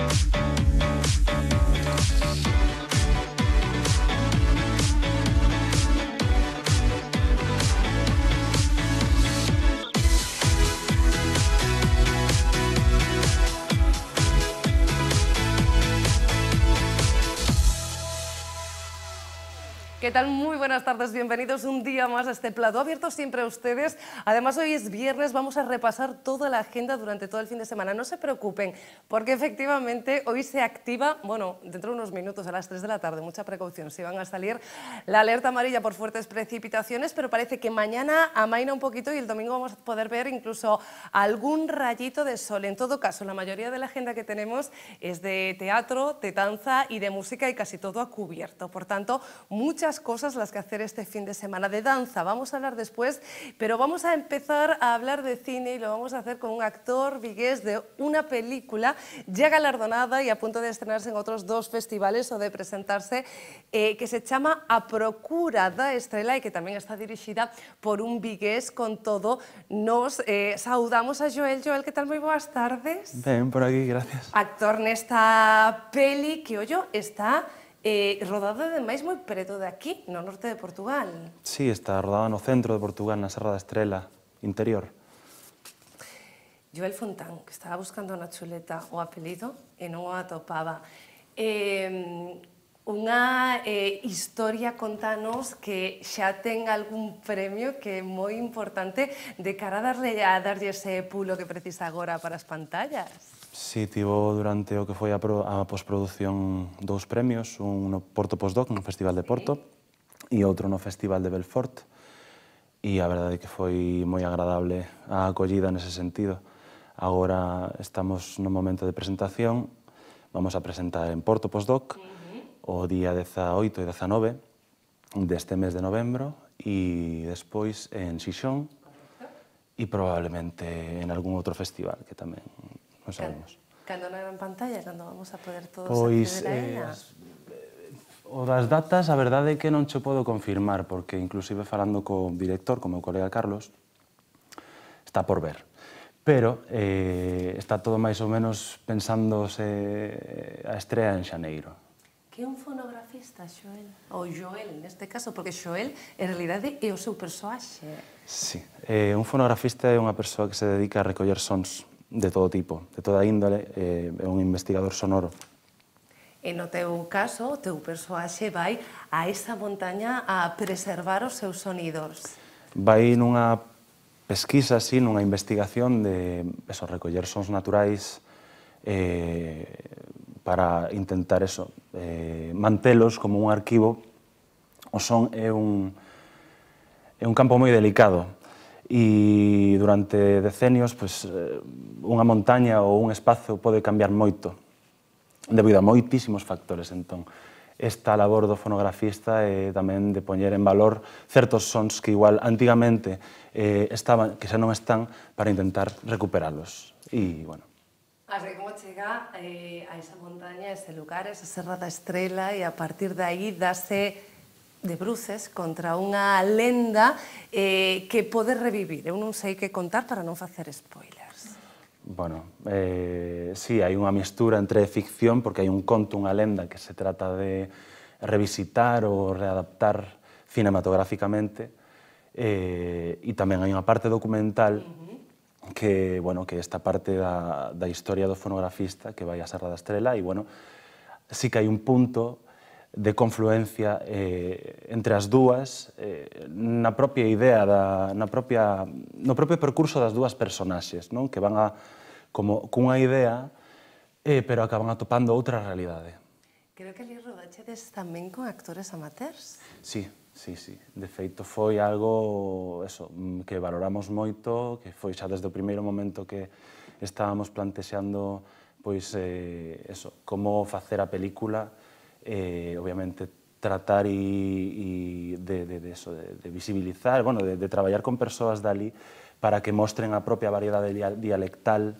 you. ¿Qué tal? Muy buenas tardes, bienvenidos un día más a este plato abierto siempre a ustedes. Además, hoy es viernes, vamos a repasar toda la agenda durante todo el fin de semana. No se preocupen, porque efectivamente hoy se activa, bueno, dentro de unos minutos a las 3 de la tarde, mucha precaución, si van a salir la alerta amarilla por fuertes precipitaciones, pero parece que mañana amaina un poquito y el domingo vamos a poder ver incluso algún rayito de sol. En todo caso, la mayoría de la agenda que tenemos es de teatro, de danza y de música y casi todo a cubierto. Por tanto, mucha cosas las que hacer este fin de semana de danza. Vamos a hablar después, pero vamos a empezar a hablar de cine y lo vamos a hacer con un actor vigués de una película ya galardonada y a punto de estrenarse en otros dos festivales o de presentarse, eh, que se llama A Procura da Estrela y que también está dirigida por un vigués con todo. Nos eh, saludamos a Joel. Joel, ¿qué tal? Muy buenas tardes. Bien, por aquí, gracias. Actor en esta peli que, yo está Eh, rodada, ademais, moi preto de aquí, no norte de Portugal. Sí, está rodada no centro de Portugal, na Serra da Estrela, interior. Joel Fontán, que estaba buscando na chuleta o apelido e non o atopaba. Eh, unha eh, historia, contanos, que xa ten algún premio que é moi importante de cara a darlle, a darlle ese pulo que precisa agora para as pantallas. Si, sí, tivo durante o que foi a, pro, a postproducción dous premios, un no Porto Postdoc, no Festival de Porto, e outro no Festival de Belfort, e a verdade é que foi moi agradable a acollida nese sentido. Agora estamos no momento de presentación, vamos a presentar en Porto Postdoc uh -huh. o día 18 e 19 deste mes de novembro e despois en Xixón e probablemente en algún outro festival que tamén non sabemos. Cando non eran pantalla, cando vamos a poder todos pois, acceder a ela? Eh, o das datas, a verdade é que non che podo confirmar, porque inclusive falando co director, co meu colega Carlos, está por ver. Pero eh, está todo máis ou menos pensándose eh, a estrela en Xaneiro. Que un fonografista, Xoel? Ou Joel, neste caso, porque Xoel, en realidade, é o seu persoaxe. Sí, eh, un fonografista é unha persoa que se dedica a recoller sons de todo tipo, de toda índole, eh, un investigador sonoro. E no teu caso, o teu persoaxe vai a esa montaña a preservar os seus sonidos. Vai nunha pesquisa, así, nunha investigación de eso, recoller sons naturais eh, para intentar eso, eh, mantelos como un arquivo. O son é un, é un campo moi delicado, e durante decenios pues, eh, unha montaña ou un espazo pode cambiar moito debido a moitísimos factores. Entón, esta labor do fonografista é eh, tamén de poñer en valor certos sons que igual antigamente eh, estaban, que xa non están, para intentar recuperalos. E, bueno. Así como chega eh, a esa montaña, a ese lugar, a esa Serra da Estrela, e a partir de aí dase de bruces contra unha lenda eh, que pode revivir. Eu non sei que contar para non facer spoilers. Bueno, eh, sí, hai unha mistura entre ficción, porque hai un conto, unha lenda, que se trata de revisitar ou readaptar cinematográficamente, eh, e tamén hai unha parte documental uh -huh. que, bueno, que esta parte da, da historia do fonografista que vai a Serra da Estrela, e, bueno, sí que hai un punto de confluencia eh, entre as dúas eh, na propia idea da, na propia, no propio percurso das dúas personaxes non? que van a, como cunha idea eh, pero acaban atopando outra realidade Creo que ali rodaxedes tamén con actores amateurs Sí, sí, sí de feito foi algo eso, mm, que valoramos moito que foi xa desde o primeiro momento que estábamos plantexando pois eh, eso, como facer a película eh, obviamente tratar y, y de, de, de, eso, de, de visibilizar, bueno, de, de traballar con persoas dali para que mostren a propia variedade dialectal,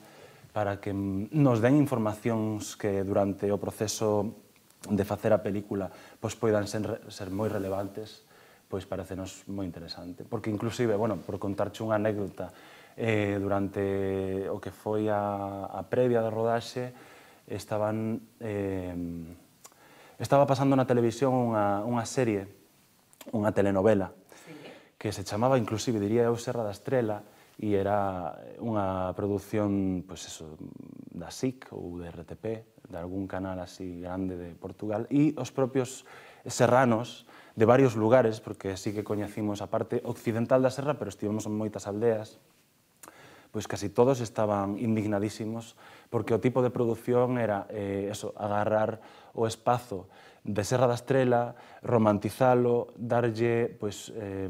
para que mm, nos den informacións que durante o proceso de facer a película pois poidan ser, ser moi relevantes, pois parecenos moi interesante. Porque inclusive, bueno, por contarche unha anécdota, eh, durante o que foi a, a previa da rodaxe, estaban... Eh, estaba pasando na televisión unha, unha serie, unha telenovela, sí. que se chamaba, inclusive, diría eu, Serra da Estrela, e era unha produción pues eso, da SIC ou de RTP, de algún canal así grande de Portugal, e os propios serranos de varios lugares, porque sí que coñecimos a parte occidental da serra, pero estivemos en moitas aldeas, pois casi todos estaban indignadísimos porque o tipo de produción era eh, eso, agarrar o espazo de Serra da Estrela, romantizalo, darlle, pois, eh,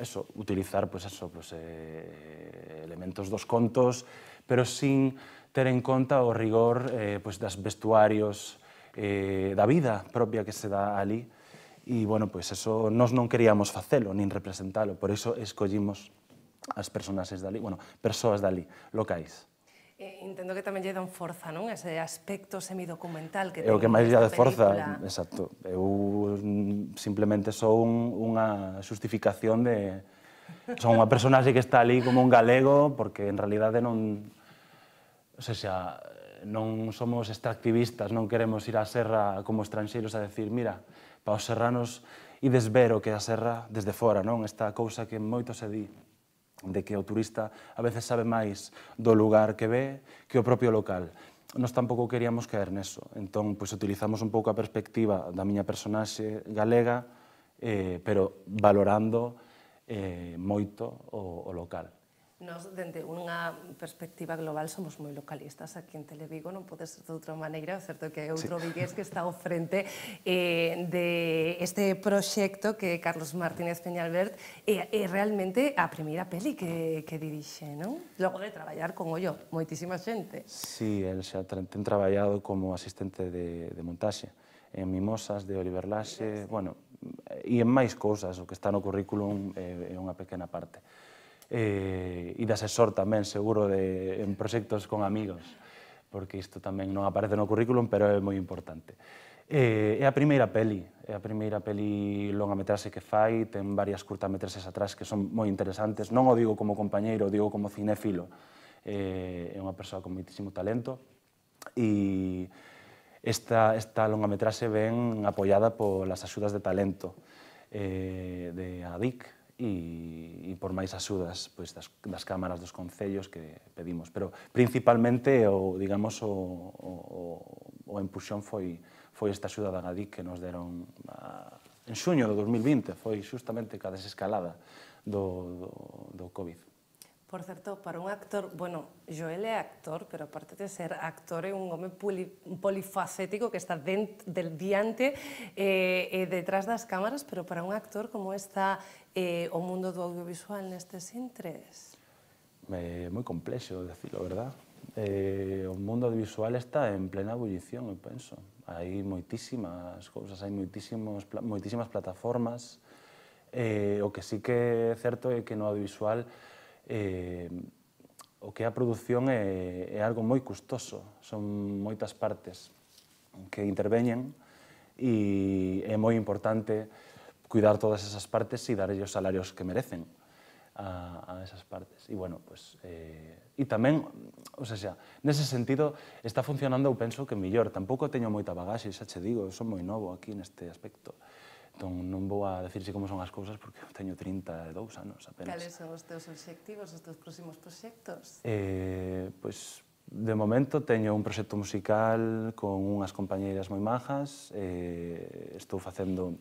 eso, utilizar, pois, eso, pois, eh, elementos dos contos, pero sin ter en conta o rigor eh, pois, das vestuarios, eh, da vida propia que se dá ali. E, bueno, pois, eso, nós non queríamos facelo, nin representalo, por iso escollimos as personaxes dali, bueno, persoas dali, locais. entendo que tamén lle dan forza, non? Ese aspecto semidocumental que ten. É o que máis lle dá forza, exacto. Eu simplemente sou un, unha xustificación de... Son unha personaxe que está ali como un galego, porque en realidade non... O sea, xa, non somos extractivistas, non queremos ir á serra como estranxeiros a decir, mira, para os serranos e desver o que é a serra desde fora, non? Esta cousa que moito se di, de que o turista a veces sabe máis do lugar que ve que o propio local. Nos tampouco queríamos caer neso, entón pois, utilizamos un pouco a perspectiva da miña personaxe galega, eh, pero valorando eh, moito o, o local. Nos, dende unha perspectiva global, somos moi localistas aquí en Televigo, non pode ser de outra maneira, certo que é outro sí. vigués que está ao frente eh, de este proxecto que Carlos Martínez Peñalbert é, é realmente a primeira peli que, que dirixe, non? Logo de traballar con ollo, moitísima xente. Sí, el xa ten traballado como asistente de, de montaxe en Mimosas, de Oliver Lache, sí, sí. bueno, e en máis cousas, o que está no currículum é, eh, é unha pequena parte eh, e de asesor tamén, seguro, de, en proxectos con amigos, porque isto tamén non aparece no currículum, pero é moi importante. Eh, é a primeira peli, é a primeira peli longa metrase que fai, ten varias curtametraxes atrás que son moi interesantes, non o digo como compañeiro, o digo como cinéfilo, eh, é unha persoa con moitísimo talento, e esta, esta longa metrase ven apoiada polas axudas de talento eh, de ADIC, e, e por máis axudas pois, das, das cámaras dos concellos que pedimos. Pero principalmente o, digamos, o, o, o empuxón foi, foi esta axuda da Gadic que nos deron a, en xuño do 2020, foi xustamente cada desescalada do, do, do COVID. Por certo, para un actor, bueno, Joel é actor, pero aparte de ser actor é un home poli, polifacético que está dent, del diante eh, e eh, detrás das cámaras, pero para un actor como está eh, o mundo do audiovisual nestes intres? É moi complexo decirlo, verdad? Eh, o mundo audiovisual está en plena ebullición, eu penso. Hai moitísimas cousas, hai moitísimos, moitísimas plataformas. Eh, o que sí que é certo é que no audiovisual eh, o que a produción é, é algo moi custoso, son moitas partes que interveñen e é moi importante cuidar todas esas partes e dar os salarios que merecen a, a esas partes. E bueno, pues, eh, e tamén, ou sea, xa, nese sentido, está funcionando, eu penso que mellor. Tampouco teño moita bagaxe, xa che digo, son moi novo aquí neste aspecto. Entón, non vou a decirse como son as cousas porque teño 32 anos apenas. Cales son os teus obxectivos, os teus próximos proxectos? Eh, pois, de momento teño un proxecto musical con unhas compañeiras moi majas, eh, estou facendo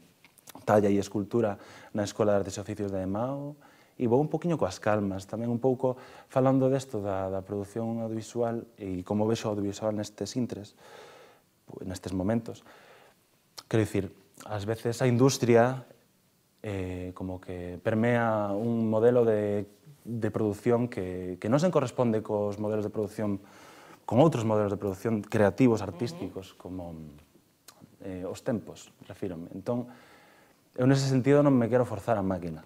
talla e escultura na Escola de Artes e Oficios de Emao, e vou un poquinho coas calmas, tamén un pouco falando desto da, da produción audiovisual e como vexo o audiovisual nestes intres, nestes momentos. Quero dicir, ás veces a industria eh, como que permea un modelo de, de produción que, que non se corresponde cos modelos de produción con outros modelos de produción creativos, artísticos, uh -huh. como eh, os tempos, refírome. Entón, eu nese sentido non me quero forzar a máquina.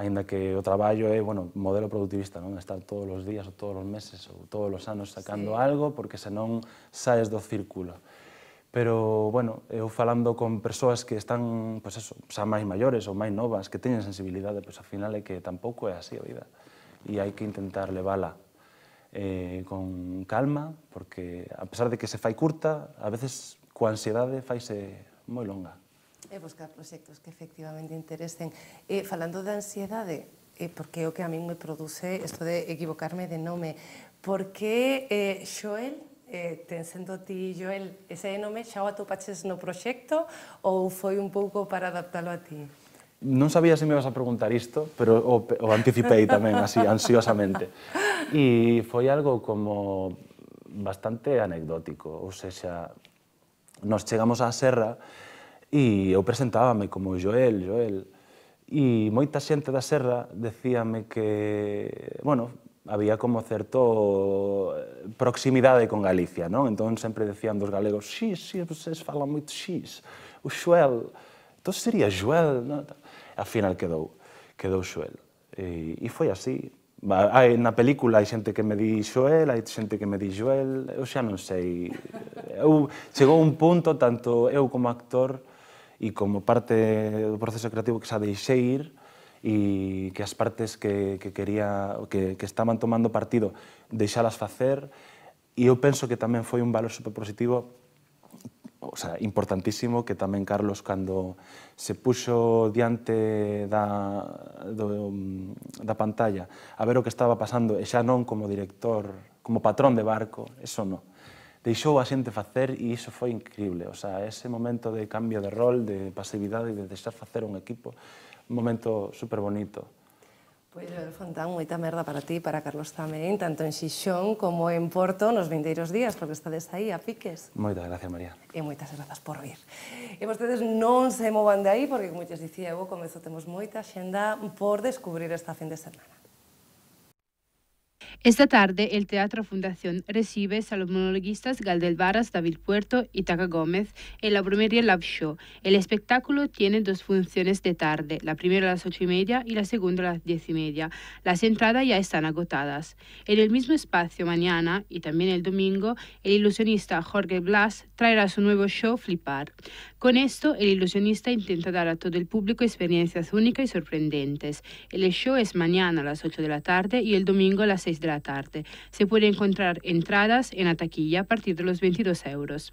Ainda que o traballo é, bueno, modelo productivista, non? Estar todos os días ou todos os meses ou todos os anos sacando sí. algo porque senón saes do círculo pero, bueno, eu falando con persoas que están, pois pues eso, xa máis maiores ou máis novas, que teñen sensibilidade, pois pues, ao final é que tampouco é así a vida. E hai que intentar levala eh, con calma, porque a pesar de que se fai curta, a veces coa ansiedade faise moi longa. E buscar proxectos que efectivamente interesen. E falando de ansiedade, eh, porque é o que a min me produce isto de equivocarme de nome, por que eh, Xoel eh, ten sendo ti, Joel, ese nome xa o atopaches no proxecto ou foi un pouco para adaptalo a ti? Non sabía se me vas a preguntar isto, pero o, o anticipei tamén, así, ansiosamente. E foi algo como bastante anecdótico, ou seja, nos chegamos á Serra e eu presentábame como Joel, Joel, e moita xente da Serra decíame que, bueno, había como certo eh, proximidade con Galicia, non? Entón sempre decían dos galegos, si, si, vocês falan moito xis, o xuel, entón sería xuel, non? Al final quedou, quedou xuel. E, e foi así. Hai, na película hai xente que me di Xoel, hai xente que me di xuel, eu xa non sei. Eu, chegou un punto, tanto eu como actor e como parte do proceso creativo que xa deixei ir, e que as partes que, que quería que, que estaban tomando partido deixalas facer e eu penso que tamén foi un valor superpositivo o sea, importantísimo que tamén Carlos cando se puxo diante da, do, da pantalla a ver o que estaba pasando e xa non como director, como patrón de barco, eso non. Deixou a xente facer e iso foi increíble. O sea, ese momento de cambio de rol, de pasividade e de deixar facer un equipo un momento super bonito. Pois, Joel Fontán, moita merda para ti para Carlos tamén, tanto en Xixón como en Porto nos vindeiros días, porque estades aí a piques. Moitas gracias, María. E moitas grazas por vir. E vostedes non se movan de aí, porque, como xa dicía eu, comezo temos moita xenda por descubrir esta fin de semana. Esta tarde, el Teatro Fundación recibe a los Galdel Varas, David Puerto y Taka Gómez en la Brumería Lab Show. El espectáculo tiene dos funciones de tarde, la primera a las ocho y media y la segunda a las diez y media. Las entradas ya están agotadas. En el mismo espacio mañana y también el domingo, el ilusionista Jorge Blas traerá su nuevo show Flipar. Con esto, el ilusionista intenta dar a todo el público experiencias únicas y sorprendentes. El show es mañana a las ocho de la tarde y el domingo a las seis de la tarde. Se puede encontrar entradas en la taquilla a partir de los 22 euros.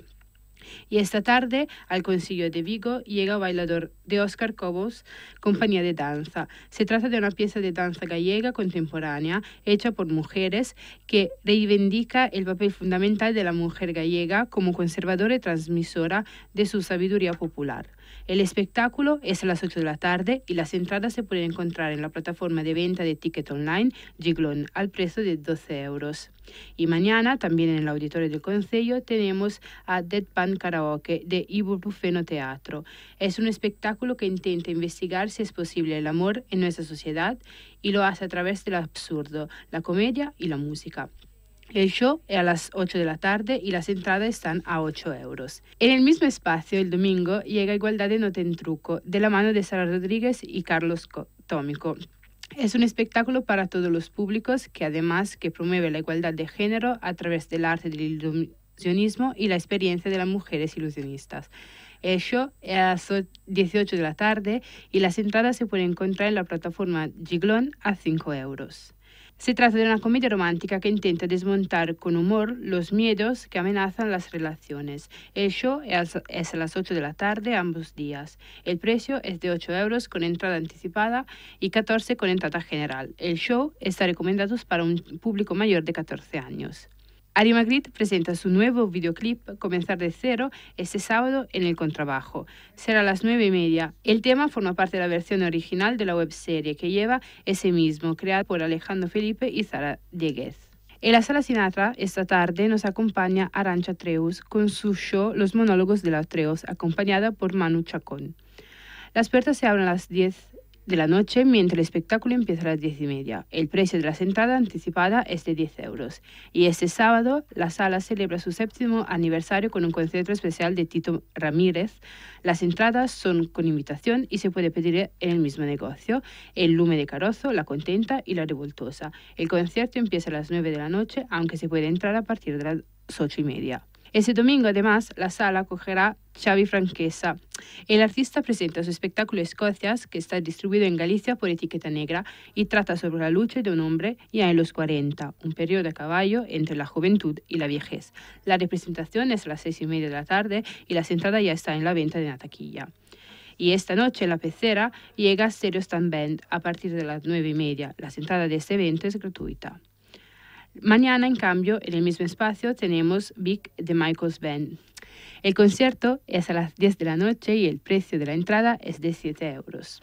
Y esta tarde al Concilio de Vigo llega Bailador de Oscar Cobos, compañía de danza. Se trata de una pieza de danza gallega contemporánea hecha por mujeres que reivindica el papel fundamental de la mujer gallega como conservadora y transmisora de su sabiduría popular. El espectáculo es a las 8 de la tarde y las entradas se pueden encontrar en la plataforma de venta de ticket online Giglon al precio de 12 euros. Y mañana, también en el auditorio del Consejo, tenemos a Deadpan karaoke de Buffeno Teatro. Es un espectáculo que intenta investigar si es posible el amor en nuestra sociedad y lo hace a través del absurdo, la comedia y la música. El show es a las 8 de la tarde y las entradas están a 8 euros. En el mismo espacio, el domingo, llega Igualdad de Nota en Truco, de la mano de Sara Rodríguez y Carlos Tomico. Es un espectáculo para todos los públicos que además que promueve la igualdad de género a través del arte del ilusionismo y la experiencia de las mujeres ilusionistas. El show es eh, a las 18 de la tarde y las entradas se pueden encontrar en la plataforma Giglón a 5 euros. Se trata de una comedia romántica que intenta desmontar con humor los miedos que amenazan las relaciones. El show es a las 8 de la tarde ambos días. El precio es de 8 euros con entrada anticipada y 14 con entrada general. El show está recomendado para un público mayor de 14 años. Ari Magritte presenta su nuevo videoclip Comenzar de cero este sábado en el Contrabajo. Será a las nueve y media. El tema forma parte de la versión original de la webserie que lleva ese mismo, creada por Alejandro Felipe y Sara Dieguez. En la sala Sinatra, esta tarde, nos acompaña Arancha Treus con su show Los monólogos de la Treus, acompañada por Manu Chacón. Las puertas se abren a las 10 de la noche, mientras el espectáculo empieza a las diez y media. El precio de la entrada anticipada es de 10 euros. Y este sábado, la sala celebra su séptimo aniversario con un concierto especial de Tito Ramírez. Las entradas son con invitación y se puede pedir en el mismo negocio: el Lume de Carozo, la Contenta y la Revoltosa. El concierto empieza a las 9 de la noche, aunque se puede entrar a partir de las ocho y media. Ese domingo, además, la sala acogerá Xavi Franquesa. El artista presenta su espectáculo Escocias, que está distribuido en Galicia por Etiqueta Negra y trata sobre la lucha de un hombre ya en los 40, un periodo a caballo entre la juventud y la vejez. La representación es a las seis y media de la tarde y la entradas ya está en la venta de la taquilla. Y esta noche en la pecera llega Stereo Stand Band a partir de las nueve y media. La entrada de este evento es gratuita. Mañana, en cambio, en el mismo espacio tenemos Big de Michael's Band. El concierto es a las 10 de la noche y el precio de la entrada es de 7 euros.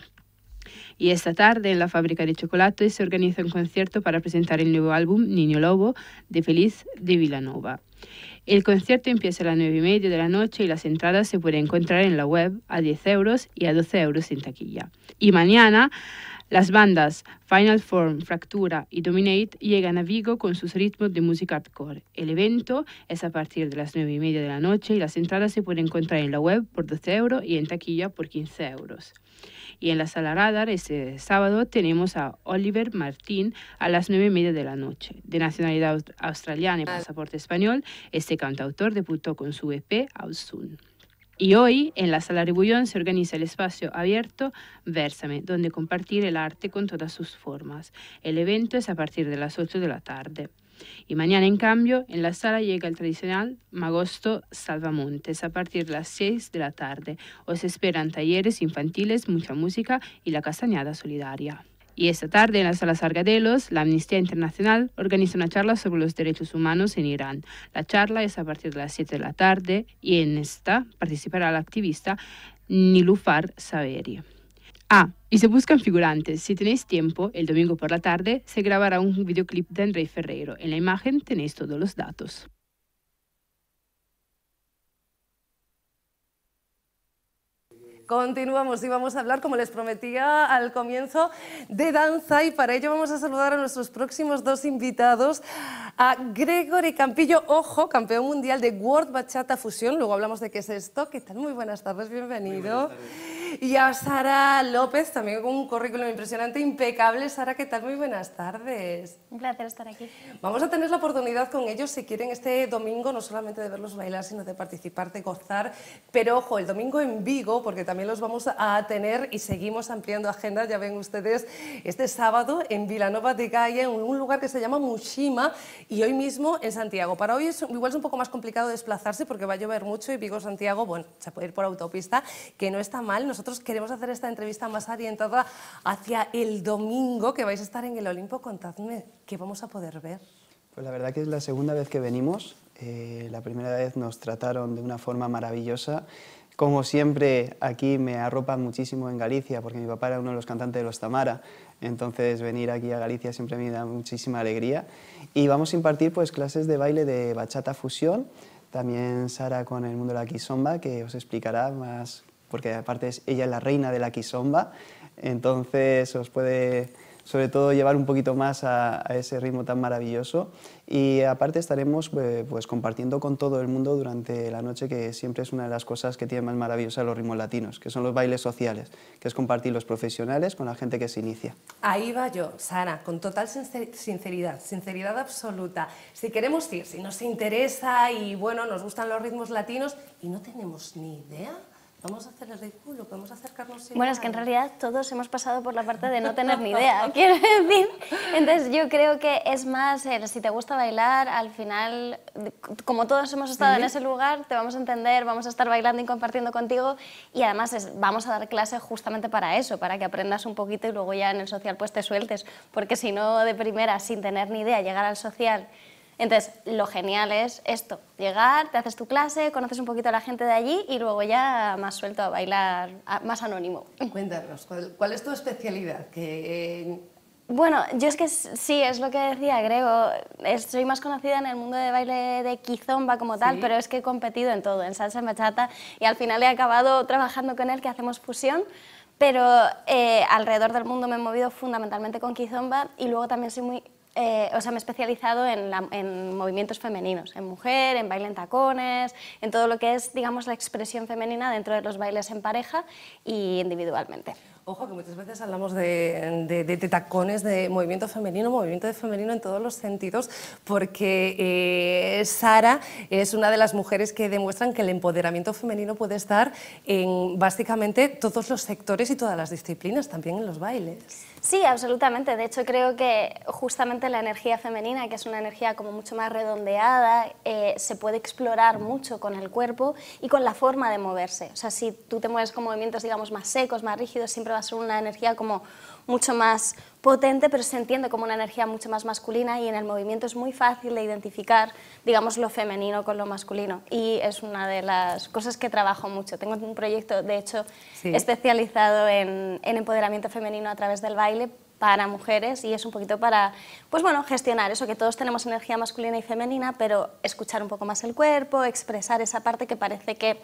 Y esta tarde en la fábrica de chocolate se organiza un concierto para presentar el nuevo álbum Niño Lobo de Feliz de Villanova. El concierto empieza a las 9 y media de la noche y las entradas se pueden encontrar en la web a 10 euros y a 12 euros en taquilla. Y mañana las bandas Final Form, Fractura y Dominate llegan a Vigo con sus ritmos de música hardcore. El evento es a partir de las 9 y media de la noche y las entradas se pueden encontrar en la web por 12 euros y en taquilla por 15 euros. Y en la sala radar este sábado tenemos a Oliver Martín a las 9 y media de la noche. De nacionalidad australiana y pasaporte español, este cantautor debutó con su EP Out y hoy en la Sala Rebullón se organiza el espacio abierto Versame, donde compartir el arte con todas sus formas. El evento es a partir de las 8 de la tarde. Y mañana, en cambio, en la sala llega el tradicional Magosto Salvamontes a partir de las 6 de la tarde. Os esperan talleres infantiles, mucha música y la castañada solidaria. Y esta tarde en la sala Sargadelos, la Amnistía Internacional organiza una charla sobre los derechos humanos en Irán. La charla es a partir de las 7 de la tarde y en esta participará la activista Nilufar Saveri. Ah, y se buscan figurantes. Si tenéis tiempo, el domingo por la tarde se grabará un videoclip de André Ferreiro. En la imagen tenéis todos los datos. Continuamos y vamos a hablar, como les prometía al comienzo, de danza y para ello vamos a saludar a nuestros próximos dos invitados, a Gregory Campillo, ojo, campeón mundial de World Bachata Fusión, luego hablamos de qué es esto, ¿qué tal? Muy buenas tardes, bienvenido y a Sara López, también con un currículum impresionante, impecable. Sara, ¿qué tal? Muy buenas tardes. Un placer estar aquí. Vamos a tener la oportunidad con ellos, si quieren, este domingo, no solamente de verlos bailar, sino de participar, de gozar. Pero ojo, el domingo en Vigo, porque también los vamos a tener y seguimos ampliando agendas, ya ven ustedes, este sábado en Vilanova de Gaia, en un lugar que se llama Mushima, y hoy mismo en Santiago. Para hoy es, igual es un poco más complicado desplazarse porque va a llover mucho y Vigo-Santiago, bueno, se puede ir por autopista, que no está mal. Nosotros nosotros queremos hacer esta entrevista más orientada hacia el domingo que vais a estar en el Olimpo. Contadme, ¿qué vamos a poder ver? Pues la verdad que es la segunda vez que venimos. Eh, la primera vez nos trataron de una forma maravillosa. Como siempre, aquí me arropa muchísimo en Galicia, porque mi papá era uno de los cantantes de los Tamara, entonces venir aquí a Galicia siempre me da muchísima alegría. Y vamos a impartir pues, clases de baile de bachata fusión, también Sara con el mundo de la kizomba, que os explicará más porque aparte ella es la reina de la quizomba, entonces os puede sobre todo llevar un poquito más a, ese ritmo tan maravilloso. Y aparte estaremos eh, pues, compartiendo con todo el mundo durante la noche, que siempre es una de las cosas que tiene más maravillosa los ritmos latinos, que son los bailes sociales, que es compartir los profesionales con la gente que se inicia. Ahí va yo, Sara, con total sinceridad, sinceridad absoluta. Si queremos ir, si nos interesa y bueno, nos gustan los ritmos latinos y no tenemos ni idea, vamos a hacer el ridículo, podemos acercarnos. Bueno, es que en realidad todos hemos pasado por la parte de no tener ni idea, quiero decir. Entonces yo creo que es más, si te gusta bailar, al final, como todos hemos estado en ese lugar, te vamos a entender, vamos a estar bailando y compartiendo contigo y además vamos a dar clase justamente para eso, para que aprendas un poquito y luego ya en el social pues te sueltes, porque si no de primera, sin tener ni idea, llegar al social entonces, lo genial es esto, llegar, te haces tu clase, conoces un poquito a la gente de allí y luego ya más suelto a bailar, más anónimo. Cuéntanos, ¿cuál, es tu especialidad? Eh, bueno, yo es que sí, es lo que decía Grego, soy más conocida en el mundo de baile de kizomba como tal, pero es que he competido en todo, en salsa, en bachata y al final he acabado trabajando con él que hacemos fusión, pero eh, alrededor del mundo me he movido fundamentalmente con Kizomba y luego también soy muy eh, o sea, me he especializado en, movimientos femeninos, en mujer, en baile en tacones, en todo lo que es, digamos, la expresión femenina dentro de los bailes en pareja y individualmente. Ojo, que muchas veces hablamos de, tacones, de movimiento femenino, movimiento de femenino en todos los sentidos, porque eh, Sara es una de las mujeres que demuestran que el empoderamiento femenino puede estar en básicamente todos los sectores y todas las disciplinas, también en los bailes. Sí, absolutamente. De hecho, creo que justamente la energía femenina, que es una energía como mucho más redondeada, eh, se puede explorar mucho con el cuerpo y con la forma de moverse. O sea, si tú te mueves con movimientos, digamos, más secos, más rígidos, siempre va a ser una energía como mucho más potente, pero se entiende como una energía mucho más masculina y en el movimiento es muy fácil de identificar, digamos, lo femenino con lo masculino. Y es una de las cosas que trabajo mucho. Tengo un proyecto, de hecho, especializado en, en empoderamiento femenino a través del baile para mujeres y es un poquito para, pues bueno, gestionar eso, que todos tenemos energía masculina y femenina, pero escuchar un poco más el cuerpo, expresar esa parte que parece que,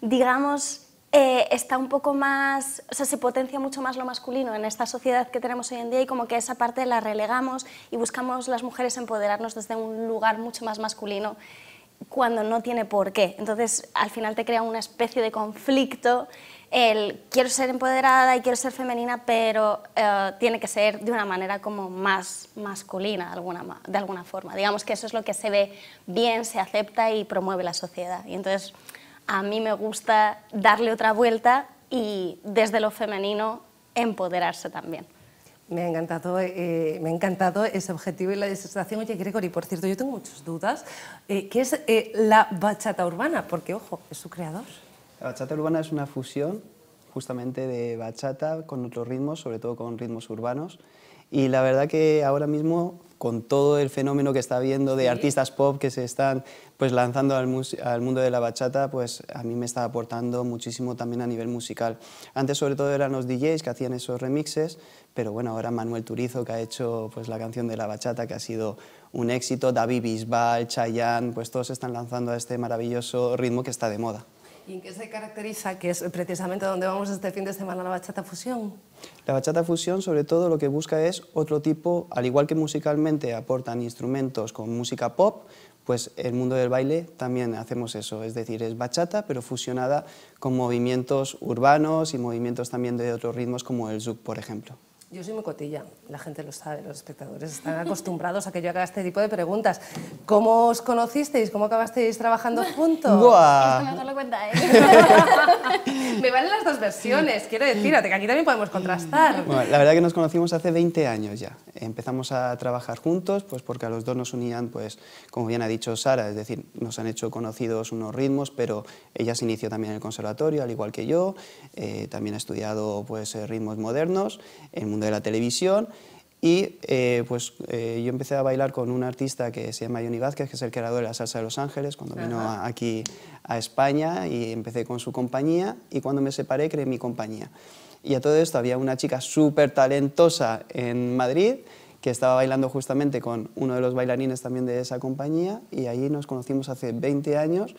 digamos, eh, está un poco más, o sea, se potencia mucho más lo masculino en esta sociedad que tenemos hoy en día y como que esa parte la relegamos y buscamos las mujeres empoderarnos desde un lugar mucho más masculino cuando no tiene por qué. Entonces, al final te crea una especie de conflicto el quiero ser empoderada y quiero ser femenina, pero eh, tiene que ser de una manera como más masculina de alguna, de alguna forma. Digamos que eso es lo que se ve bien, se acepta y promueve la sociedad. Y entonces a mí me gusta darle otra vuelta y desde lo femenino empoderarse también. Me ha encantado, eh, me ha encantado ese objetivo y la sensación. Oye, Gregory, por cierto, yo tengo muchas dudas. Eh, ¿Qué es eh, la bachata urbana? Porque, ojo, es su creador. La bachata urbana es una fusión justamente de bachata con otros ritmos, sobre todo con ritmos urbanos. Y la verdad que ahora mismo con todo el fenómeno que está viendo de artistas pop que se están pues lanzando al, mundo de la bachata, pues a mí me está aportando muchísimo también a nivel musical. Antes sobre todo eran los DJs que hacían esos remixes, pero bueno, ahora Manuel Turizo que ha hecho pues la canción de la bachata que ha sido un éxito, David Bisbal, Chayanne, pues todos están lanzando a este maravilloso ritmo que está de moda. ¿Y en qué se caracteriza, que es precisamente donde vamos este fin de semana, la bachata fusión? La bachata fusión sobre todo lo que busca es otro tipo, al igual que musicalmente aportan instrumentos con música pop, pues el mundo del baile también hacemos eso, es decir, es bachata pero fusionada con movimientos urbanos y movimientos también de otros ritmos como el zouk, por ejemplo. Yo soy muy cotilla, la gente lo sabe, los espectadores están acostumbrados a que yo haga este tipo de preguntas. ¿Cómo os conocisteis? ¿Cómo acabasteis trabajando juntos? ¡Buah! cuenta Me valen las dos versiones, quiero decir, que aquí también podemos contrastar. Bueno, la verdad es que nos conocimos hace 20 años ya. Empezamos a trabajar juntos, pues porque a los dos nos unían, pues, como bien ha dicho Sara, es decir, nos han hecho conocidos unos ritmos, pero ella se inició también en el conservatorio, al igual que yo, eh, también ha estudiado, pues, eh, ritmos modernos, en de la televisión y eh, pues eh, yo empecé a bailar con un artista que se llama Johnny Vázquez, que es el creador de la salsa de Los Ángeles, cuando vino aquí a España y empecé con su compañía y cuando me separé creé mi compañía. Y a todo esto había una chica súper talentosa en Madrid que estaba bailando justamente con uno de los bailarines también de esa compañía y ahí nos conocimos hace 20 años.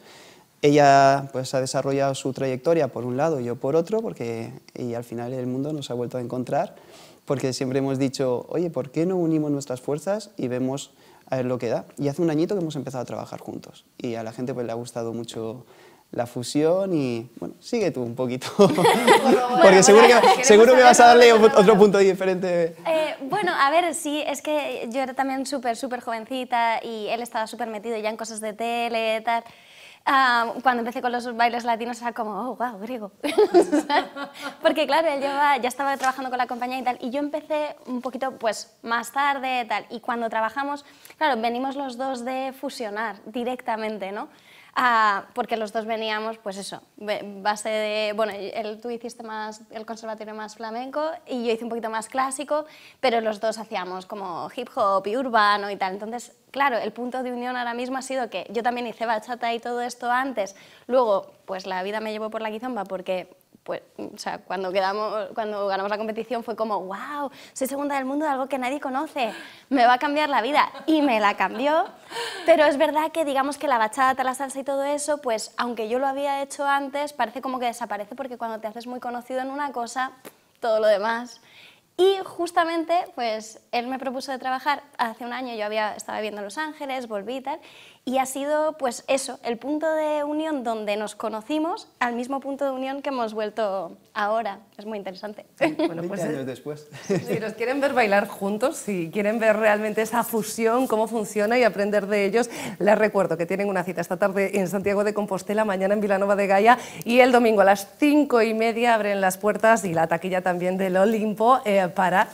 Ella pues ha desarrollado su trayectoria por un lado, yo por otro, porque y al final el mundo nos ha vuelto a encontrar porque siempre hemos dicho, oye, ¿por qué no unimos nuestras fuerzas y vemos a ver lo que da? Y hace un añito que hemos empezado a trabajar juntos y a la gente pues, le ha gustado mucho la fusión y, bueno, sigue tú un poquito, porque seguro, que, seguro que vas a darle otro punto diferente. Eh, bueno, a ver, sí, es que yo era también súper, súper jovencita y él estaba súper metido ya en cosas de tele y tal. Ah, cuando empecé con los bailes latinos era como, oh, wow, griego. Porque claro, él ya estaba trabajando con la compañía y tal, y yo empecé un poquito pues más tarde, y tal, y cuando trabajamos, claro, venimos los dos de fusionar directamente, ¿no? Ah, porque los dos veníamos, pues eso, base de, bueno, él, tú hiciste más el conservatorio más flamenco y yo hice un poquito más clásico, pero los dos hacíamos como hip hop y urbano y tal. Entonces, claro, el punto de unión ahora mismo ha sido que yo también hice bachata y todo esto antes, luego pues la vida me llevó por la guizomba porque pues, o sea, cuando, quedamos, cuando ganamos la competición fue como, wow, soy segunda del mundo de algo que nadie conoce, me va a cambiar la vida. Y me la cambió, pero es verdad que digamos que la bachata, la salsa y todo eso, pues aunque yo lo había hecho antes, parece como que desaparece porque cuando te haces muy conocido en una cosa, todo lo demás. Y justamente, pues él me propuso de trabajar hace un año, yo había, estaba viviendo en Los Ángeles, volví y tal, y ha sido pues eso, el punto de unión donde nos conocimos al mismo punto de unión que hemos vuelto ahora. Es muy interesante. bueno, pues, eh, años después. Si nos quieren ver bailar juntos, si quieren ver realmente esa fusión, cómo funciona y aprender de ellos, les recuerdo que tienen una cita esta tarde en Santiago de Compostela, mañana en Vilanova de Gaia y el domingo a las cinco y media abren las puertas y la taquilla también del Olimpo eh, para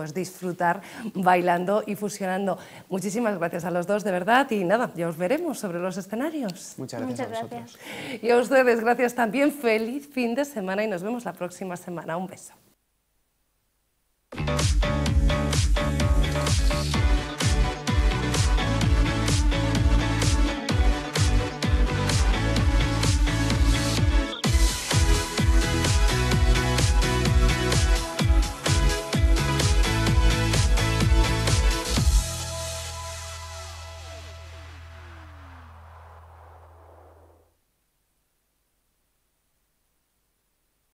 pues disfrutar bailando y fusionando. Muchísimas gracias a los dos, de verdad, y nada, ya os veremos sobre los escenarios. Muchas gracias a vosotros. Y a ustedes, gracias también. Feliz fin de semana y nos vemos la próxima semana. Un beso.